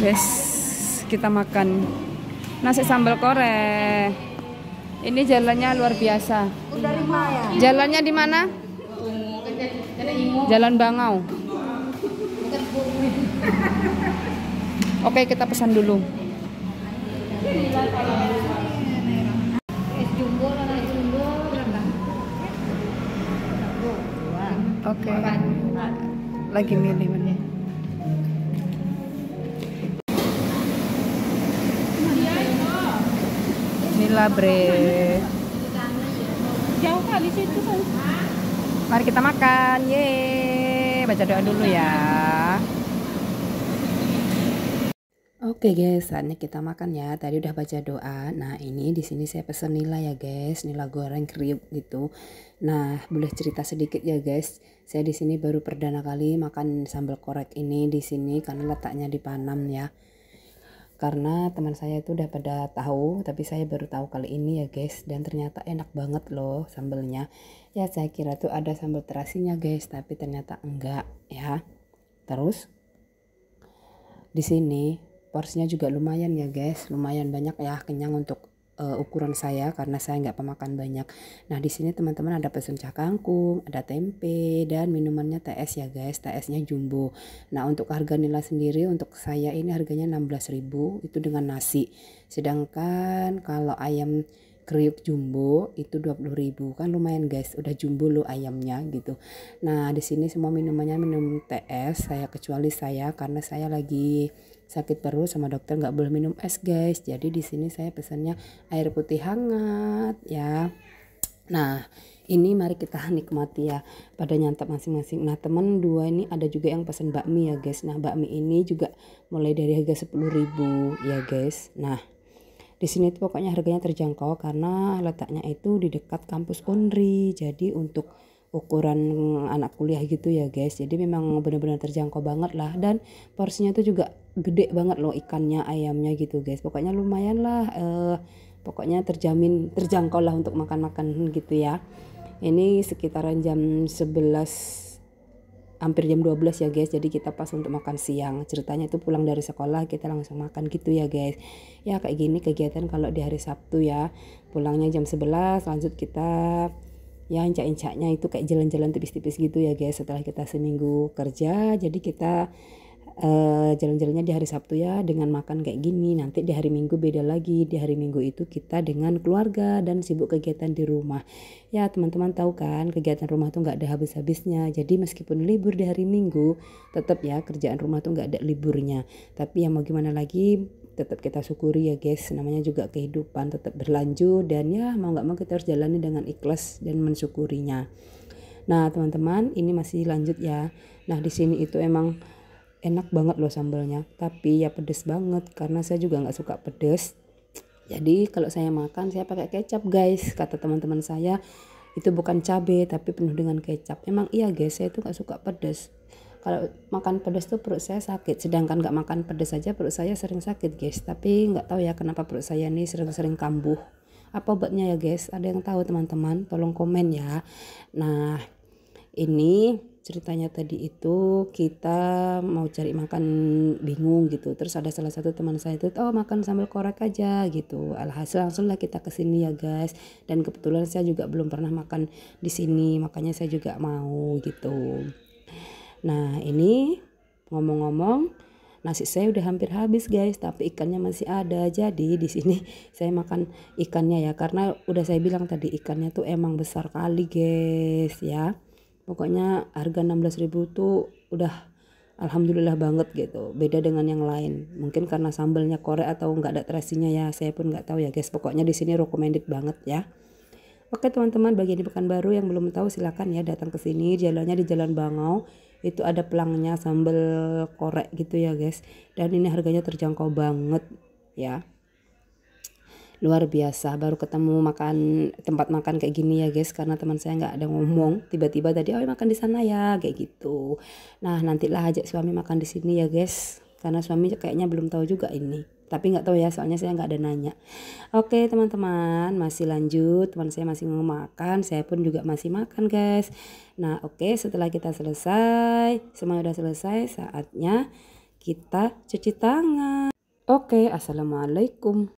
Bes, kita makan nasi sambal korek. Ini jalannya luar biasa. Jalannya di mana? Jalan Bangau. Oke, kita pesan dulu. Oke. Lagi milih gila jauh kali situ mari kita makan ye baca doa dulu ya Oke guys, saatnya kita makan ya. Tadi udah baca doa. Nah ini di sini saya pesen nila ya guys, nila goreng kriuk gitu. Nah boleh cerita sedikit ya guys. Saya di sini baru perdana kali makan sambal korek ini di sini karena letaknya di Panam ya karena teman saya itu udah pada tahu tapi saya baru tahu kali ini ya guys dan ternyata enak banget loh sambelnya ya saya kira tuh ada sambal terasinya guys tapi ternyata enggak ya terus di sini porsinya juga lumayan ya guys lumayan banyak ya kenyang untuk uh, ukuran saya karena saya nggak pemakan banyak. Nah di sini teman-teman ada pesen cah kangkung, ada tempe dan minumannya TS ya guys, TS-nya jumbo. Nah untuk harga nilai sendiri untuk saya ini harganya 16.000 itu dengan nasi. Sedangkan kalau ayam kriuk jumbo itu ribu kan lumayan guys udah jumbo lo ayamnya gitu nah di sini semua minumannya minum TS saya kecuali saya karena saya lagi sakit perut sama dokter nggak boleh minum es guys jadi di sini saya pesannya air putih hangat ya nah ini mari kita nikmati ya pada nyantap masing-masing nah teman dua ini ada juga yang pesan bakmi ya guys nah bakmi ini juga mulai dari harga 10.000 ya guys nah di sini itu pokoknya harganya terjangkau karena letaknya itu di dekat kampus Unri. Jadi untuk ukuran eh, anak kuliah gitu ya guys. Jadi memang benar-benar terjangkau banget lah dan porsinya itu juga gede banget loh ikannya, ayamnya gitu guys. Pokoknya lumayan lah eh, pokoknya terjamin terjangkau lah untuk makan-makan gitu ya. Ini sekitaran jam 11 hampir jam 12 ya guys jadi kita pas untuk makan siang ceritanya itu pulang dari sekolah kita langsung makan gitu ya guys ya kayak gini kegiatan kalau di hari Sabtu ya pulangnya jam 11 lanjut kita ya incak-incaknya itu kayak jalan-jalan tipis-tipis gitu ya guys setelah kita seminggu kerja jadi kita Eh, jalan-jalannya di hari Sabtu ya dengan makan kayak gini nanti di hari Minggu beda lagi di hari Minggu itu kita dengan keluarga dan sibuk kegiatan di rumah ya teman-teman tahu kan kegiatan rumah tuh nggak ada habis-habisnya jadi meskipun libur di hari Minggu tetap ya kerjaan rumah tuh nggak ada liburnya tapi ya mau gimana lagi tetap kita syukuri ya guys namanya juga kehidupan tetap berlanjut dan ya mau nggak mau kita harus jalani dengan ikhlas dan mensyukurinya nah teman-teman ini masih lanjut ya nah di sini itu emang enak banget loh sambalnya tapi ya pedes banget karena saya juga nggak suka pedes jadi kalau saya makan saya pakai kecap guys kata teman-teman saya itu bukan cabe tapi penuh dengan kecap emang iya guys saya itu nggak suka pedes kalau makan pedas tuh perut saya sakit sedangkan nggak makan pedas saja perut saya sering sakit guys tapi nggak tahu ya kenapa perut saya ini sering-sering kambuh apa obatnya ya guys ada yang tahu teman-teman tolong komen ya nah ini ceritanya tadi itu kita mau cari makan bingung gitu terus ada salah satu teman saya itu oh makan sambal korek aja gitu alhasil langsung lah kita ke sini ya guys dan kebetulan saya juga belum pernah makan di sini makanya saya juga mau gitu nah ini ngomong-ngomong nasi saya udah hampir habis guys tapi ikannya masih ada jadi di sini saya makan ikannya ya karena udah saya bilang tadi ikannya tuh emang besar kali guys ya pokoknya harga 16.000 tuh udah alhamdulillah banget gitu beda dengan yang lain mungkin karena sambelnya korek atau nggak ada terasinya ya saya pun nggak tahu ya guys pokoknya di sini recommended banget ya oke teman-teman bagi di Pekanbaru yang belum tahu silahkan ya datang ke sini jalannya di Jalan Bangau itu ada pelangnya sambel korek gitu ya guys dan ini harganya terjangkau banget ya luar biasa baru ketemu makan tempat makan kayak gini ya guys karena teman saya nggak ada ngomong tiba-tiba tadi oh makan di sana ya kayak gitu nah nantilah ajak suami makan di sini ya guys karena suami kayaknya belum tahu juga ini tapi nggak tahu ya soalnya saya nggak ada nanya oke teman-teman masih lanjut teman saya masih mau makan saya pun juga masih makan guys nah oke setelah kita selesai semuanya udah selesai saatnya kita cuci tangan oke assalamualaikum